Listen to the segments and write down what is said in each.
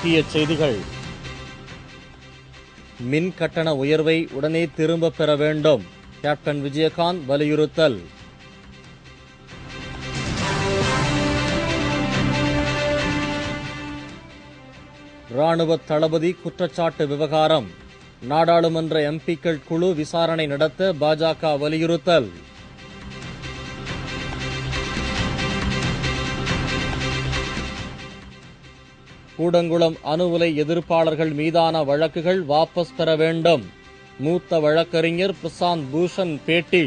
முக்கிய செய்திகள் மின் கட்டண உயர்வை உடனே திரும்ப பெற வேண்டும் கேப்டன் விஜயகாந்த் வலியுறுத்தல் ராணுவ தளபதி குற்றச்சாட்டு விவகாரம் நாடாளுமன்ற எம்பிக்கள் குழு விசாரணை நடத்த பாஜக வலியுறுத்தல் கூடங்குளம் அணு உலை எதிர்ப்பாளர்கள் மீதான வழக்குகள் வாபஸ் பெற வேண்டும் மூத்த வழக்கறிஞர் பிரசாந்த் பூஷன் பேட்டி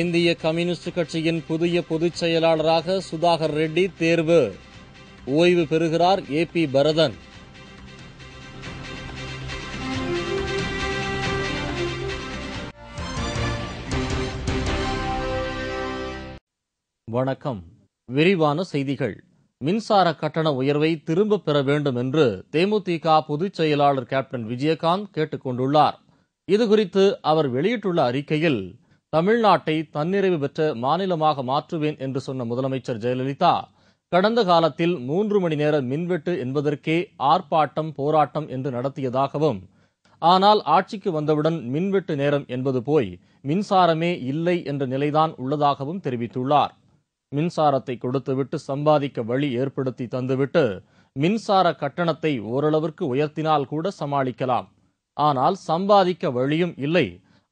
இந்திய கம்யூனிஸ்ட் கட்சியின் புதிய பொதுச் செயலாளராக சுதாகர் ரெட்டி தேர்வு ஓய்வு பெறுகிறார் ஏ பி பரதன் வணக்கம் விரிவான செய்திகள் மின்சார கட்டண உயர்வை திரும்ப பெற வேண்டும் என்று தேமுதிக பொதுச் செயலாளர் கேப்டன் விஜயகாந்த் கேட்டுக் கொண்டுள்ளார் இதுகுறித்து அவர் வெளியிட்டுள்ள அறிக்கையில் தமிழ்நாட்டை தன்னிறைவு பெற்ற மாநிலமாக மாற்றுவேன் என்று சொன்ன முதலமைச்சர் ஜெயலலிதா கடந்த காலத்தில் மூன்று மணி நேர மின்வெட்டு என்பதற்கே ஆர்ப்பாட்டம் போராட்டம் என்று நடத்தியதாகவும் ஆனால் ஆட்சிக்கு வந்தவுடன் மின்வெட்டு நேரம் என்பது போய் மின்சாரமே இல்லை என்ற நிலைதான் உள்ளதாகவும் தெரிவித்துள்ளார் மின்சாரத்தை கொடுத்துவிட்டு சம்பாதிக்க வழி ஏற்படுத்தி தந்துவிட்டு மின்சார கட்டணத்தை ஓரளவிற்கு உயர்த்தினால் கூட சமாளிக்கலாம் ஆனால் சம்பாதிக்க வழியும் இல்லை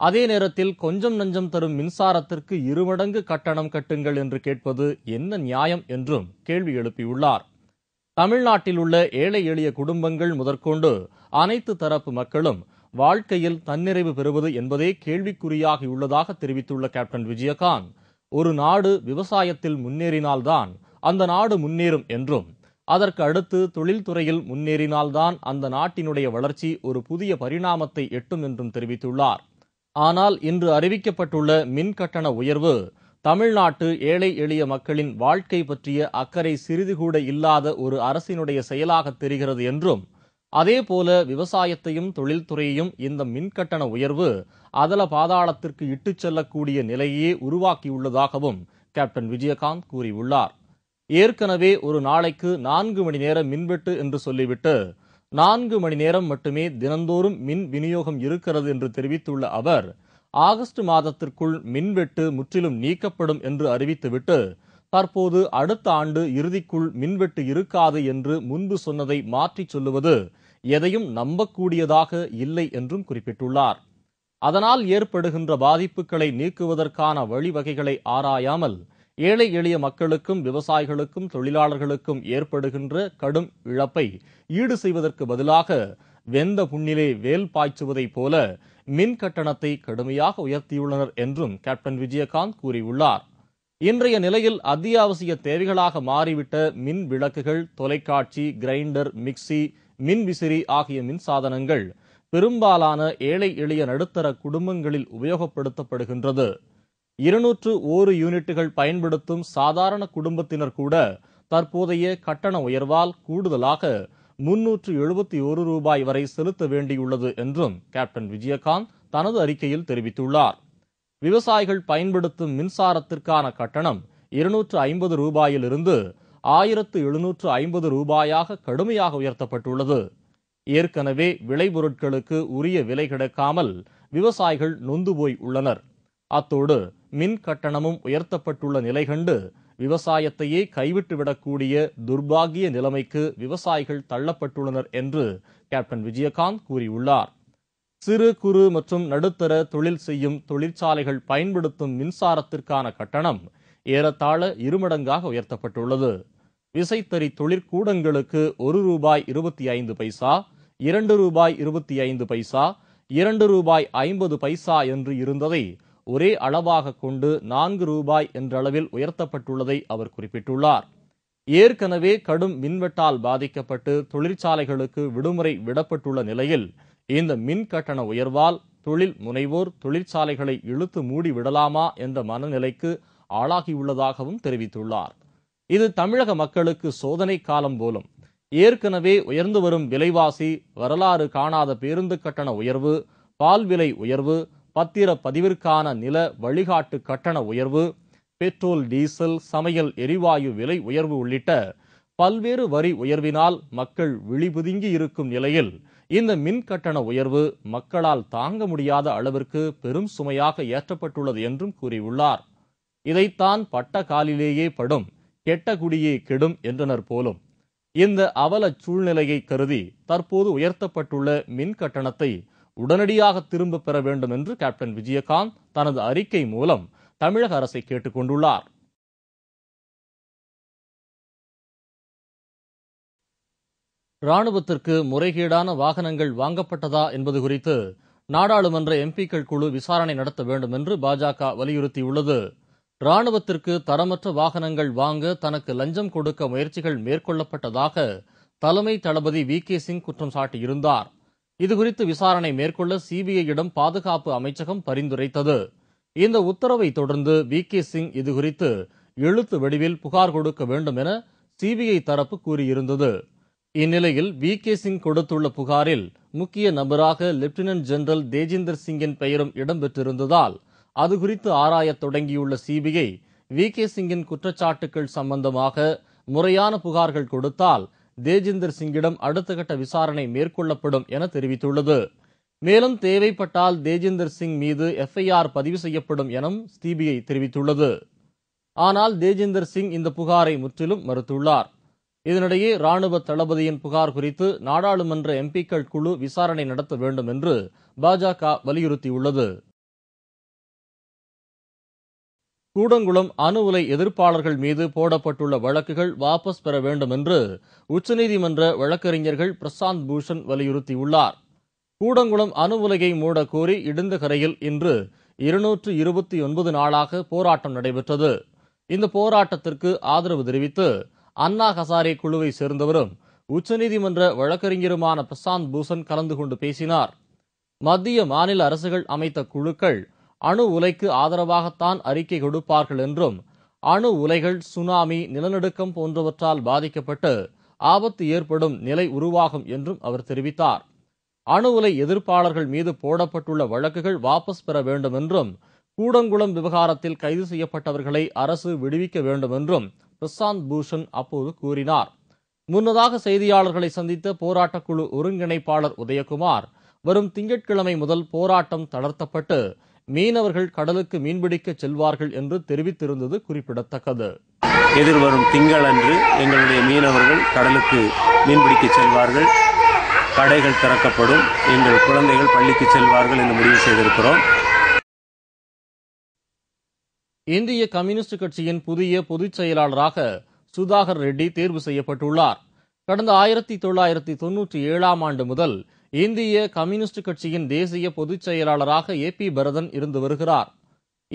அதே நேரத்தில் கொஞ்சம் நஞ்சம் தரும் மின்சாரத்திற்கு இருமடங்கு கட்டணம் கட்டுங்கள் என்று கேட்பது என்ன நியாயம் என்றும் கேள்வி எழுப்பியுள்ளார் தமிழ்நாட்டில் உள்ள ஏழை எளிய குடும்பங்கள் முதற்கொண்டு அனைத்து தரப்பு மக்களும் வாழ்க்கையில் தன்னிறைவு பெறுவது என்பதே கேள்விக்குறியாகியுள்ளதாக தெரிவித்துள்ள கேப்டன் விஜயகாந்த் ஒரு நாடு விவசாயத்தில் முன்னேறினால்தான் அந்த நாடு முன்னேறும் என்றும் அதற்கு அடுத்து தொழில்துறையில் முன்னேறினால்தான் அந்த நாட்டினுடைய வளர்ச்சி ஒரு புதிய பரிணாமத்தை எட்டும் என்றும் தெரிவித்துள்ளார் ஆனால் இன்று அறிவிக்கப்பட்டுள்ள மின் கட்டண உயர்வு தமிழ்நாட்டு ஏழை எளிய மக்களின் வாழ்க்கை பற்றிய அக்கறை சிறிது கூட இல்லாத ஒரு அரசினுடைய செயலாக தெரிகிறது என்றும் அதேபோல விவசாயத்தையும் தொழில்துறையையும் இந்த மின்கட்டண உயர்வு அதல பாதாளத்திற்கு இட்டுச் செல்லக்கூடிய நிலையே உருவாக்கியுள்ளதாகவும் கேப்டன் விஜயகாந்த் கூறியுள்ளார் ஏற்கனவே ஒரு நாளைக்கு நான்கு மணி நேரம் மின்வெட்டு என்று சொல்லிவிட்டு நான்கு மணி நேரம் மட்டுமே தினந்தோறும் மின் விநியோகம் இருக்கிறது என்று தெரிவித்துள்ள அவர் ஆகஸ்ட் மாதத்திற்குள் மின்வெட்டு முற்றிலும் நீக்கப்படும் என்று அறிவித்துவிட்டு தற்போது அடுத்த ஆண்டு இறுதிக்குள் மின்வெட்டு இருக்காது என்று முன்பு சொன்னதை மாற்றிச் சொல்லுவது எதையும் நம்பக்கூடியதாக இல்லை என்றும் குறிப்பிட்டுள்ளார் அதனால் ஏற்படுகின்ற பாதிப்புகளை நீக்குவதற்கான வழிவகைகளை ஆராயாமல் ஏழை எளிய மக்களுக்கும் விவசாயிகளுக்கும் தொழிலாளர்களுக்கும் ஏற்படுகின்ற கடும் இழப்பை ஈடு செய்வதற்கு பதிலாக வெந்த புண்ணிலே வேல் பாய்ச்சுவதைப் போல மின் கட்டணத்தை கடுமையாக உயர்த்தியுள்ளனர் என்றும் கேப்டன் விஜயகாந்த் கூறியுள்ளார் இன்றைய நிலையில் அத்தியாவசிய தேவைகளாக மாறிவிட்ட மின் விளக்குகள் தொலைக்காட்சி கிரைண்டர் மிக்சி மின்விசிறி ஆகிய மின்சாதனங்கள் பெரும்பாலான ஏழை எளிய நடுத்தர குடும்பங்களில் உபயோகப்படுத்தப்படுகின்றது இருநூற்று ஓரு யூனிட்டுகள் பயன்படுத்தும் சாதாரண குடும்பத்தினர் கூட தற்போதைய கட்டண உயர்வால் கூடுதலாக முன்னூற்று எழுபத்தி ஒரு ரூபாய் வரை செலுத்த வேண்டியுள்ளது என்றும் கேப்டன் விஜயகாந்த் தனது அறிக்கையில் தெரிவித்துள்ளார் விவசாயிகள் பயன்படுத்தும் மின்சாரத்திற்கான கட்டணம் இருநூற்று ஐம்பது ரூபாயிலிருந்து ஆயிரத்து எழுநூற்று ஐம்பது ரூபாயாக கடுமையாக உயர்த்தப்பட்டுள்ளது ஏற்கனவே விளைபொருட்களுக்கு உரிய விலை கிடைக்காமல் விவசாயிகள் நொந்து போய் உள்ளனர் அத்தோடு மின் கட்டணமும் உயர்த்தப்பட்டுள்ள நிலை கண்டு விவசாயத்தையே கைவிட்டுவிடக்கூடிய துர்பாகிய நிலைமைக்கு விவசாயிகள் தள்ளப்பட்டுள்ளனர் என்று கேப்டன் விஜயகாந்த் கூறியுள்ளார் சிறு குறு மற்றும் நடுத்தர தொழில் செய்யும் தொழிற்சாலைகள் பயன்படுத்தும் மின்சாரத்திற்கான கட்டணம் ஏறத்தாழ இருமடங்காக உயர்த்தப்பட்டுள்ளது விசைத்தறி தொழிற்கூடங்களுக்கு ஒரு ரூபாய் இருபத்தி ஐந்து பைசா இரண்டு ரூபாய் இருபத்தி ஐந்து பைசா இரண்டு ரூபாய் ஐம்பது பைசா என்று இருந்ததை ஒரே அளவாக கொண்டு நான்கு ரூபாய் என்றளவில் உயர்த்தப்பட்டுள்ளதை அவர் குறிப்பிட்டுள்ளார் ஏற்கனவே கடும் மின்வெட்டால் பாதிக்கப்பட்டு தொழிற்சாலைகளுக்கு விடுமுறை விடப்பட்டுள்ள நிலையில் இந்த மின் கட்டண உயர்வால் தொழில் முனைவோர் தொழிற்சாலைகளை இழுத்து மூடி விடலாமா என்ற மனநிலைக்கு ஆளாகியுள்ளதாகவும் தெரிவித்துள்ளார் இது தமிழக மக்களுக்கு சோதனை காலம் போலும் ஏற்கனவே உயர்ந்து வரும் விலைவாசி வரலாறு காணாத பேருந்து கட்டண உயர்வு பால் விலை உயர்வு பத்திர பதிவிற்கான நில வழிகாட்டு கட்டண உயர்வு பெட்ரோல் டீசல் சமையல் எரிவாயு விலை உயர்வு உள்ளிட்ட பல்வேறு வரி உயர்வினால் மக்கள் விழிபுதுங்கி இருக்கும் நிலையில் இந்த மின் கட்டண உயர்வு மக்களால் தாங்க முடியாத அளவிற்கு பெரும் சுமையாக ஏற்றப்பட்டுள்ளது என்றும் கூறியுள்ளார் இதைத்தான் பட்ட காலிலேயே படும் கெட்ட குடியே கெடும் என்றனர் போலும் இந்த அவல சூழ்நிலையை கருதி தற்போது உயர்த்தப்பட்டுள்ள மின் கட்டணத்தை உடனடியாக திரும்ப பெற வேண்டும் என்று கேப்டன் விஜயகாந்த் தனது அறிக்கை மூலம் தமிழக அரசை கேட்டுக்கொண்டுள்ளார் ராணுவத்திற்கு முறைகேடான வாகனங்கள் வாங்கப்பட்டதா என்பது குறித்து நாடாளுமன்ற எம்பிக்கள் குழு விசாரணை நடத்த வேண்டும் என்று பாஜக வலியுறுத்தியுள்ளது ராணுவத்திற்கு தரமற்ற வாகனங்கள் வாங்க தனக்கு லஞ்சம் கொடுக்க முயற்சிகள் மேற்கொள்ளப்பட்டதாக தலைமை தளபதி வி கே சிங் குற்றம் சாட்டியிருந்தார் இதுகுறித்து விசாரணை மேற்கொள்ள சிபிஐயிடம் பாதுகாப்பு அமைச்சகம் பரிந்துரைத்தது இந்த உத்தரவை தொடர்ந்து வி கே சிங் இதுகுறித்து எழுத்து வடிவில் புகார் கொடுக்க வேண்டும் என சிபிஐ தரப்பு கூறியிருந்தது இந்நிலையில் வி கே சிங் கொடுத்துள்ள புகாரில் முக்கிய நபராக லெப்டினன்ட் ஜெனரல் தேஜிந்தர் சிங்கின் பெயரும் இடம்பெற்றிருந்ததால் அது குறித்து ஆராயத் தொடங்கியுள்ள சிபிஐ வி கே சிங்கின் குற்றச்சாட்டுகள் சம்பந்தமாக முறையான புகார்கள் கொடுத்தால் தேஜிந்தர் சிங்கிடம் அடுத்த கட்ட விசாரணை மேற்கொள்ளப்படும் என தெரிவித்துள்ளது மேலும் தேவைப்பட்டால் தேஜிந்தர் சிங் மீது எஃப்ஐஆர் பதிவு செய்யப்படும் எனவும் சிபிஐ தெரிவித்துள்ளது ஆனால் தேஜிந்தர் சிங் இந்த புகாரை முற்றிலும் மறுத்துள்ளார் இதனிடையே ராணுவ தளபதியின் புகார் குறித்து நாடாளுமன்ற எம்பிக்கள் குழு விசாரணை நடத்த வேண்டும் என்று பாஜக வலியுறுத்தியுள்ளது கூடங்குளம் அணு உலை எதிர்ப்பாளர்கள் மீது போடப்பட்டுள்ள வழக்குகள் வாபஸ் பெற வேண்டும் என்று உச்சநீதிமன்ற வழக்கறிஞர்கள் பிரசாந்த் பூஷன் வலியுறுத்தியுள்ளார் கூடங்குளம் அணு உலையை மூடக்கோரி இடிந்தகரையில் இன்று இருநூற்று இருபத்தி ஒன்பது நாளாக போராட்டம் நடைபெற்றது இந்த போராட்டத்திற்கு ஆதரவு தெரிவித்து அண்ணா ஹசாரே குழுவை சேர்ந்தவரும் உச்சநீதிமன்ற வழக்கறிஞருமான பிரசாந்த் பூஷன் கலந்து கொண்டு பேசினார் மத்திய மாநில அரசுகள் அமைத்த குழுக்கள் அணு உலைக்கு ஆதரவாகத்தான் அறிக்கை கொடுப்பார்கள் என்றும் அணு உலைகள் சுனாமி நிலநடுக்கம் போன்றவற்றால் பாதிக்கப்பட்டு ஆபத்து ஏற்படும் நிலை உருவாகும் என்றும் அவர் தெரிவித்தார் அணு உலை எதிர்ப்பாளர்கள் மீது போடப்பட்டுள்ள வழக்குகள் வாபஸ் பெற வேண்டும் என்றும் கூடங்குளம் விவகாரத்தில் கைது செய்யப்பட்டவர்களை அரசு விடுவிக்க வேண்டும் என்றும் பிரசாந்த் பூஷன் அப்போது கூறினார் முன்னதாக செய்தியாளர்களை சந்தித்த போராட்டக்குழு ஒருங்கிணைப்பாளர் உதயகுமார் வரும் திங்கட்கிழமை முதல் போராட்டம் தளர்த்தப்பட்டு மீனவர்கள் கடலுக்கு மீன்பிடிக்க செல்வார்கள் என்று தெரிவித்திருந்தது குறிப்பிடத்தக்கது எதிர்வரும் திங்களன்று எங்களுடைய மீனவர்கள் கடலுக்கு மீன்பிடிக்க செல்வார்கள் கடைகள் திறக்கப்படும் எங்கள் குழந்தைகள் பள்ளிக்கு செல்வார்கள் என்று முடிவு செய்திருக்கிறோம் இந்திய கம்யூனிஸ்ட் கட்சியின் புதிய பொதுச் செயலாளராக சுதாகர் ரெட்டி தேர்வு செய்யப்பட்டுள்ளார் கடந்த ஆயிரத்தி தொள்ளாயிரத்தி தொன்னூற்றி ஏழாம் ஆண்டு முதல் இந்திய கம்யூனிஸ்ட் கட்சியின் தேசிய பொதுச் செயலாளராக ஏ பி பரதன் இருந்து வருகிறார்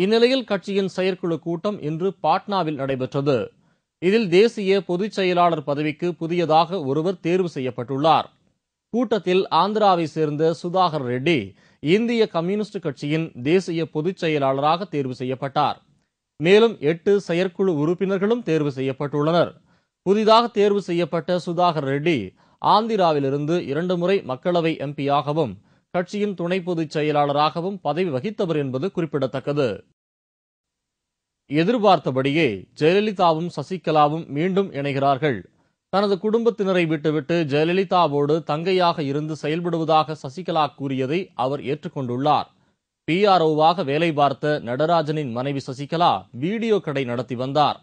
இந்நிலையில் கட்சியின் செயற்குழு கூட்டம் இன்று பாட்னாவில் நடைபெற்றது இதில் தேசிய பொதுச் செயலாளர் பதவிக்கு புதியதாக ஒருவர் தேர்வு செய்யப்பட்டுள்ளார் கூட்டத்தில் ஆந்திராவை சேர்ந்த சுதாகர் ரெட்டி இந்திய கம்யூனிஸ்ட் கட்சியின் தேசிய பொதுச் செயலாளராக தேர்வு செய்யப்பட்டார் மேலும் எட்டு செயற்குழு உறுப்பினர்களும் தேர்வு செய்யப்பட்டுள்ளனர் புதிதாக தேர்வு செய்யப்பட்ட சுதாகர் ரெட்டி ஆந்திராவிலிருந்து இரண்டு முறை மக்களவை எம்பியாகவும் கட்சியின் துணை பொதுச் செயலாளராகவும் பதவி வகித்தவர் என்பது குறிப்பிடத்தக்கது எதிர்பார்த்தபடியே ஜெயலலிதாவும் சசிகலாவும் மீண்டும் இணைகிறார்கள் தனது குடும்பத்தினரை விட்டுவிட்டு ஜெயலலிதாவோடு தங்கையாக இருந்து செயல்படுவதாக சசிகலா கூறியதை அவர் ஏற்றுக்கொண்டுள்ளார் பிஆர்ஓவாக வேலை பார்த்த நடராஜனின் மனைவி சசிகலா வீடியோ கடை நடத்தி வந்தார்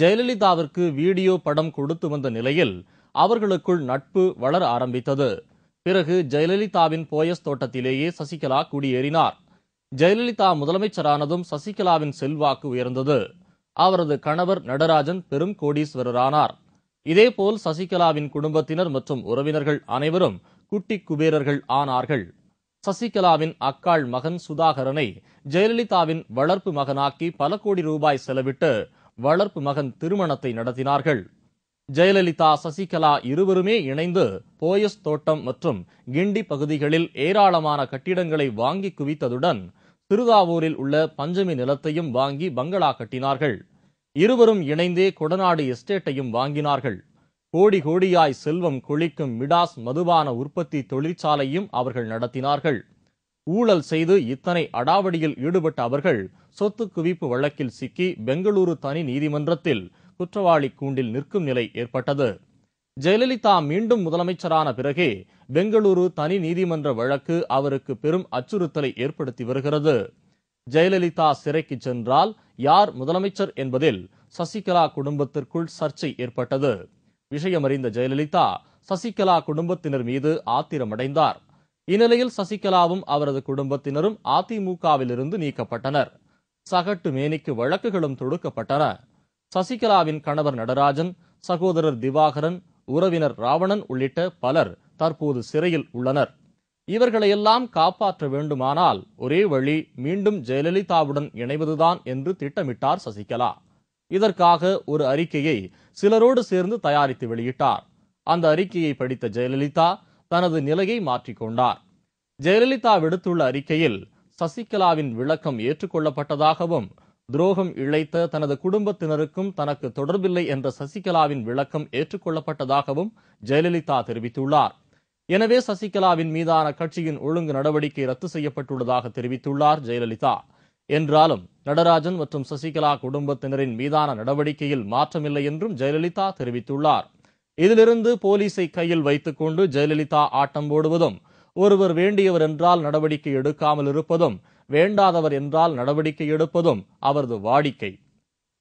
ஜெயலலிதாவிற்கு வீடியோ படம் கொடுத்து வந்த நிலையில் அவர்களுக்குள் நட்பு வளர ஆரம்பித்தது பிறகு ஜெயலலிதாவின் போயஸ் தோட்டத்திலேயே சசிகலா குடியேறினார் ஜெயலலிதா முதலமைச்சரானதும் சசிகலாவின் செல்வாக்கு உயர்ந்தது அவரது கணவர் நடராஜன் பெரும் கோடீஸ்வரரானார் இதேபோல் சசிகலாவின் குடும்பத்தினர் மற்றும் உறவினர்கள் அனைவரும் குட்டி குபேரர்கள் ஆனார்கள் சசிகலாவின் அக்காள் மகன் சுதாகரனை ஜெயலலிதாவின் வளர்ப்பு மகனாக்கி பல கோடி ரூபாய் செலவிட்டு வளர்ப்பு மகன் திருமணத்தை நடத்தினார்கள் ஜெயலலிதா சசிகலா இருவருமே இணைந்து போயஸ் தோட்டம் மற்றும் கிண்டி பகுதிகளில் ஏராளமான கட்டிடங்களை வாங்கி குவித்ததுடன் திருதாவூரில் உள்ள பஞ்சமி நிலத்தையும் வாங்கி பங்களா கட்டினார்கள் இருவரும் இணைந்தே கொடநாடு எஸ்டேட்டையும் வாங்கினார்கள் கோடி கோடியாய் செல்வம் கொழிக்கும் மிடாஸ் மதுபான உற்பத்தி தொழிற்சாலையும் அவர்கள் நடத்தினார்கள் ஊழல் செய்து இத்தனை அடாவடியில் ஈடுபட்ட அவர்கள் சொத்து குவிப்பு வழக்கில் சிக்கி பெங்களூரு தனி நீதிமன்றத்தில் குற்றவாளி கூண்டில் நிற்கும் நிலை ஏற்பட்டது ஜெயலலிதா மீண்டும் முதலமைச்சரான பிறகே பெங்களூரு தனி நீதிமன்ற வழக்கு அவருக்கு பெரும் அச்சுறுத்தலை ஏற்படுத்தி வருகிறது ஜெயலலிதா சிறைக்கு சென்றால் யார் முதலமைச்சர் என்பதில் சசிகலா குடும்பத்திற்குள் சர்ச்சை ஏற்பட்டது விஷயமறிந்த ஜெயலலிதா சசிகலா குடும்பத்தினர் மீது ஆத்திரமடைந்தார் இந்நிலையில் சசிகலாவும் அவரது குடும்பத்தினரும் அதிமுகவிலிருந்து நீக்கப்பட்டனர் சகட்டு மேனிக்கு வழக்குகளும் தொடுக்கப்பட்டன சசிகலாவின் கணவர் நடராஜன் சகோதரர் திவாகரன் உறவினர் ராவணன் உள்ளிட்ட பலர் தற்போது சிறையில் உள்ளனர் இவர்களையெல்லாம் காப்பாற்ற வேண்டுமானால் ஒரே வழி மீண்டும் ஜெயலலிதாவுடன் இணைவதுதான் என்று திட்டமிட்டார் சசிகலா இதற்காக ஒரு அறிக்கையை சிலரோடு சேர்ந்து தயாரித்து வெளியிட்டார் அந்த அறிக்கையை படித்த ஜெயலலிதா தனது நிலையை மாற்றிக்கொண்டார் ஜெயலலிதா விடுத்துள்ள அறிக்கையில் சசிகலாவின் விளக்கம் ஏற்றுக்கொள்ளப்பட்டதாகவும் துரோகம் இழைத்த தனது குடும்பத்தினருக்கும் தனக்கு தொடர்பில்லை என்ற சசிகலாவின் விளக்கம் ஏற்றுக்கொள்ளப்பட்டதாகவும் ஜெயலலிதா தெரிவித்துள்ளார் எனவே சசிகலாவின் மீதான கட்சியின் ஒழுங்கு நடவடிக்கை ரத்து செய்யப்பட்டுள்ளதாக தெரிவித்துள்ளார் ஜெயலலிதா என்றாலும் நடராஜன் மற்றும் சசிகலா குடும்பத்தினரின் மீதான நடவடிக்கையில் மாற்றமில்லை என்றும் ஜெயலலிதா தெரிவித்துள்ளார் இதிலிருந்து போலீசை கையில் வைத்துக்கொண்டு ஜெயலலிதா ஆட்டம் போடுவதும் ஒருவர் வேண்டியவர் என்றால் நடவடிக்கை எடுக்காமல் இருப்பதும் வேண்டாதவர் என்றால் நடவடிக்கை எடுப்பதும் அவரது வாடிக்கை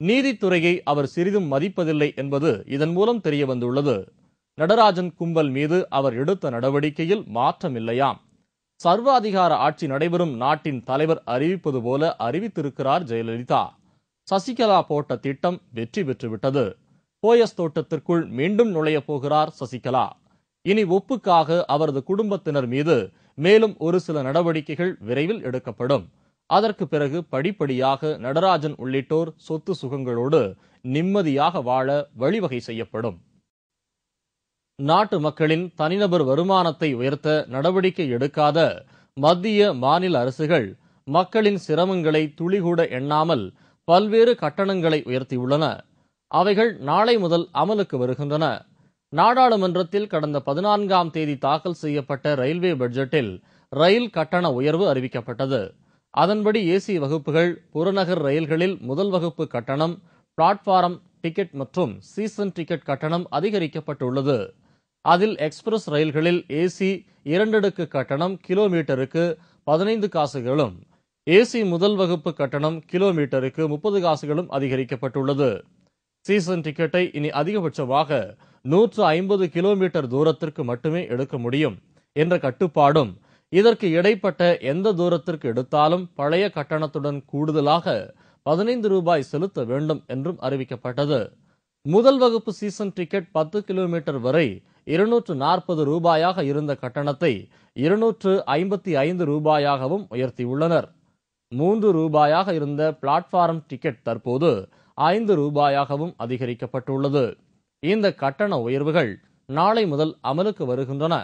நீதித்துறையை அவர் சிறிதும் மதிப்பதில்லை என்பது இதன் மூலம் தெரிய வந்துள்ளது நடராஜன் கும்பல் மீது அவர் எடுத்த நடவடிக்கையில் மாற்றமில்லையாம் சர்வாதிகார ஆட்சி நடைபெறும் நாட்டின் தலைவர் அறிவிப்பது போல அறிவித்திருக்கிறார் ஜெயலலிதா சசிகலா போட்ட திட்டம் வெற்றி பெற்றுவிட்டது போயஸ் தோட்டத்திற்குள் மீண்டும் நுழையப் போகிறார் சசிகலா இனி ஒப்புக்காக அவரது குடும்பத்தினர் மீது மேலும் ஒரு சில நடவடிக்கைகள் விரைவில் எடுக்கப்படும் அதற்கு பிறகு படிப்படியாக நடராஜன் உள்ளிட்டோர் சொத்து சுகங்களோடு நிம்மதியாக வாழ வழிவகை செய்யப்படும் நாட்டு மக்களின் தனிநபர் வருமானத்தை உயர்த்த நடவடிக்கை எடுக்காத மத்திய மாநில அரசுகள் மக்களின் சிரமங்களை துளிகூட எண்ணாமல் பல்வேறு கட்டணங்களை உயர்த்தியுள்ளன அவைகள் நாளை முதல் அமலுக்கு வருகின்றன நாடாளுமன்றத்தில் கடந்த பதினான்காம் தேதி தாக்கல் செய்யப்பட்ட ரயில்வே பட்ஜெட்டில் ரயில் கட்டண உயர்வு அறிவிக்கப்பட்டது அதன்படி ஏசி வகுப்புகள் புறநகர் ரயில்களில் முதல் வகுப்பு கட்டணம் பிளாட்ஃபாரம் டிக்கெட் மற்றும் சீசன் டிக்கெட் கட்டணம் அதிகரிக்கப்பட்டுள்ளது அதில் எக்ஸ்பிரஸ் ரயில்களில் ஏசி இரண்டடுக்கு கட்டணம் கிலோமீட்டருக்கு பதினைந்து காசுகளும் ஏசி முதல் வகுப்பு கட்டணம் கிலோமீட்டருக்கு முப்பது காசுகளும் அதிகரிக்கப்பட்டுள்ளது சீசன் டிக்கெட்டை இனி அதிகபட்சமாக நூற்று ஐம்பது கிலோமீட்டர் தூரத்திற்கு மட்டுமே எடுக்க முடியும் என்ற கட்டுப்பாடும் இதற்கு இடைப்பட்ட எந்த தூரத்திற்கு எடுத்தாலும் பழைய கட்டணத்துடன் கூடுதலாக பதினைந்து ரூபாய் செலுத்த வேண்டும் என்றும் அறிவிக்கப்பட்டது முதல் வகுப்பு சீசன் டிக்கெட் பத்து கிலோமீட்டர் வரை இருநூற்று நாற்பது ரூபாயாக இருந்த கட்டணத்தை இருநூற்று ஐம்பத்தி ஐந்து ரூபாயாகவும் உயர்த்தியுள்ளனர் மூன்று ரூபாயாக இருந்த பிளாட்ஃபார்ம் டிக்கெட் தற்போது ஐந்து ரூபாயாகவும் அதிகரிக்கப்பட்டுள்ளது இந்த கட்டண உயர்வுகள் நாளை முதல் அமலுக்கு வருகின்றன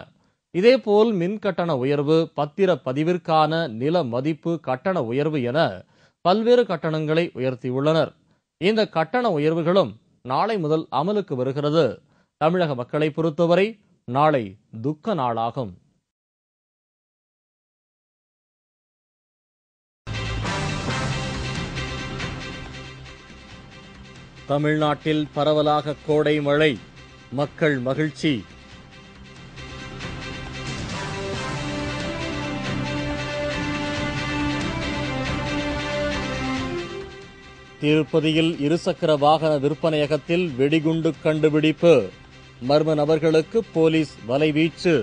இதேபோல் மின் கட்டண உயர்வு பத்திர பதிவிற்கான நில மதிப்பு கட்டண உயர்வு என பல்வேறு கட்டணங்களை உயர்த்தியுள்ளனர் இந்த கட்டண உயர்வுகளும் நாளை முதல் அமலுக்கு வருகிறது தமிழக மக்களை பொறுத்தவரை நாளை துக்க நாளாகும் தமிழ்நாட்டில் பரவலாக கோடை மழை மக்கள் மகிழ்ச்சி திருப்பதியில் இருசக்கர வாகன விற்பனையகத்தில் வெடிகுண்டு கண்டுபிடிப்பு மர்ம நபர்களுக்கு போலீஸ் வலைவீச்சு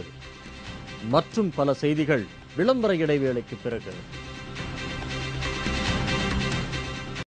மற்றும் பல செய்திகள் விளம்பர இடைவேளைக்கு பிறகு